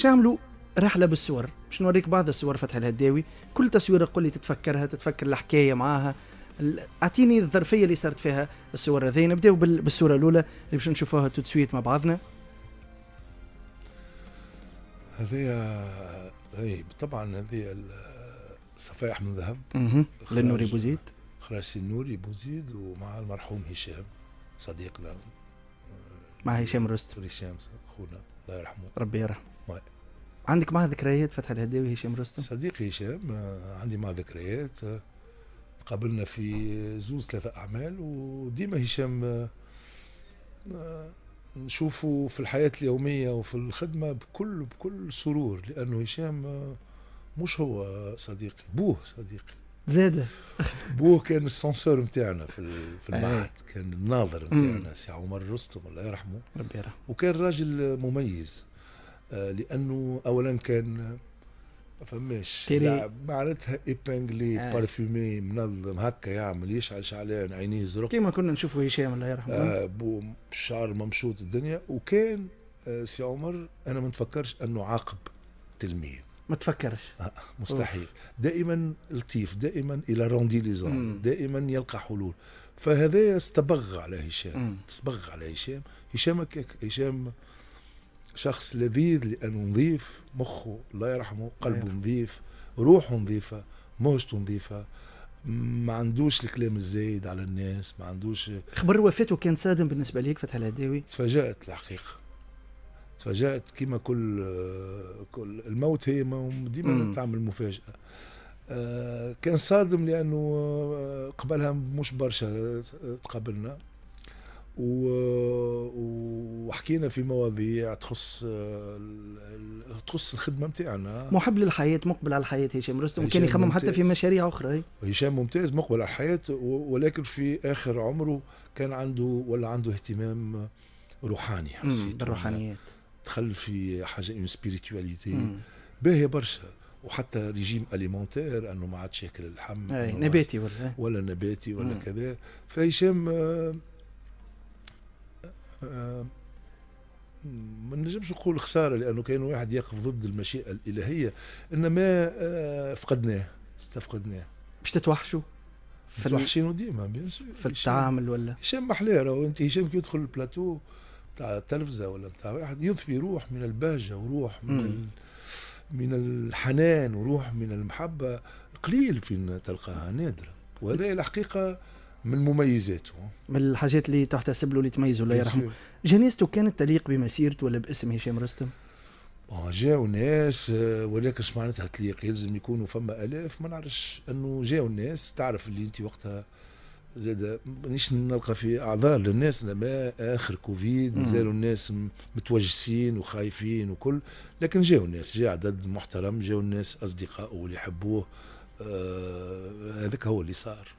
باش نعملوا رحله بالصور باش نوريك بعض الصور فتح الهداوي كل تصويره قول لي تتفكرها تتفكر الحكايه معاها اعطيني الظرفيه اللي صارت فيها الصور هذه نبداو بالصوره الاولى اللي باش نشوفوها تتسويت مع بعضنا هذه آه، اي طبعا هذه صفائح من ذهب للنوري بوزيد اخراج النوري بوزيد ومع المرحوم هشام صديقنا مع هشام رست هشام خونا الله يرحمه ربي يرحمه طيب. عندك معه ذكريات فتح الهداوي هشام رستم؟ صديقي هشام عندي معه ذكريات قابلنا في زوز ثلاثة أعمال وديما هشام نشوفه في الحياة اليومية وفي الخدمة بكل بكل سرور لأنه هشام مش هو صديقي بوه صديقي زاد بوه كان السنسور نتاعنا في في إيه. المعهد كان الناظر نتاعنا سي عمر رستم الله يرحمه ربي يرحمه وكان راجل مميز آه، لانه اولا كان فماش لاعب معناتها ايبانجلي آه. بارفيومي منظم هكا يعمل يشعل شعلان عينيه زرق كيما كنا نشوفوا هشام الله يرحمه آه شعر ممشوط الدنيا وكان آه سي عمر انا ما نتفكرش انه عاقب تلميذ ما تفكرش آه مستحيل دائما لطيف دائما الى روندي ليزون دائما يلقى حلول فهذا استبغ على هشام استبغ على هشام هشام هكاك هشام شخص لذيذ لانه نظيف مخه الله يرحمه قلبه أيوه. نظيف روحه نظيفه موجته نظيفه ما عندوش الكلام الزايد على الناس ما عندوش خبر وفاته كان صادم بالنسبه ليك فتح الهداوي تفاجات الحقيقه تفاجات كيما كل كل الموت هي ديما تعمل مفاجاه آه، كان صادم لانه آه، قبلها مش برشا آه، تقابلنا وحكينا في مواضيع تخص تخص الخدمه نتاعنا محب للحياه مقبل على الحياه هشام رستم كان يخمم حتى في مشاريع اخرى هشام ممتاز مقبل على الحياه ولكن في اخر عمره كان عنده ولا عنده اهتمام روحاني حسيت بالروحانيات دخل في حاجه اون سبيريتواليتي باهيه برشا وحتى ريجيم اليمونتير انه ما عادش ياكل اللحم أي نباتي ولا إيه؟ ولا نباتي ولا مم. كذا فهشام آه، آه، آه، ما نجمش نقول خساره لانه كان واحد يقف ضد المشيئه الالهيه انما فقدناه استفقدناه باش تتوحشوا متوحشينه ديما بيان في التعامل ولا هشام محلاه راهو انت هشام كي يدخل البلاتو بتاع التلفزه ولا بتاع واحد يضفي روح من البهجه وروح من ال... من الحنان وروح من المحبه قليل فين تلقاها نادره وهذا الحقيقه من مميزاته من الحاجات اللي تحتسب له اللي تميزه الله يرحمه جنازته كانت تليق بمسيرته ولا باسم هشام رستم؟ جاو ناس آه، ولكن معناتها تليق يلزم يكونوا فما الاف ما نعرفش انه جاو الناس تعرف اللي انت وقتها زاد مانيش نلقى في اعذار للناس لما اخر كوفيد مازالوا الناس متوجسين وخايفين وكل لكن جاو الناس جا عدد محترم جاو الناس اصدقاء واللي يحبوه آه هذاك هو اللي صار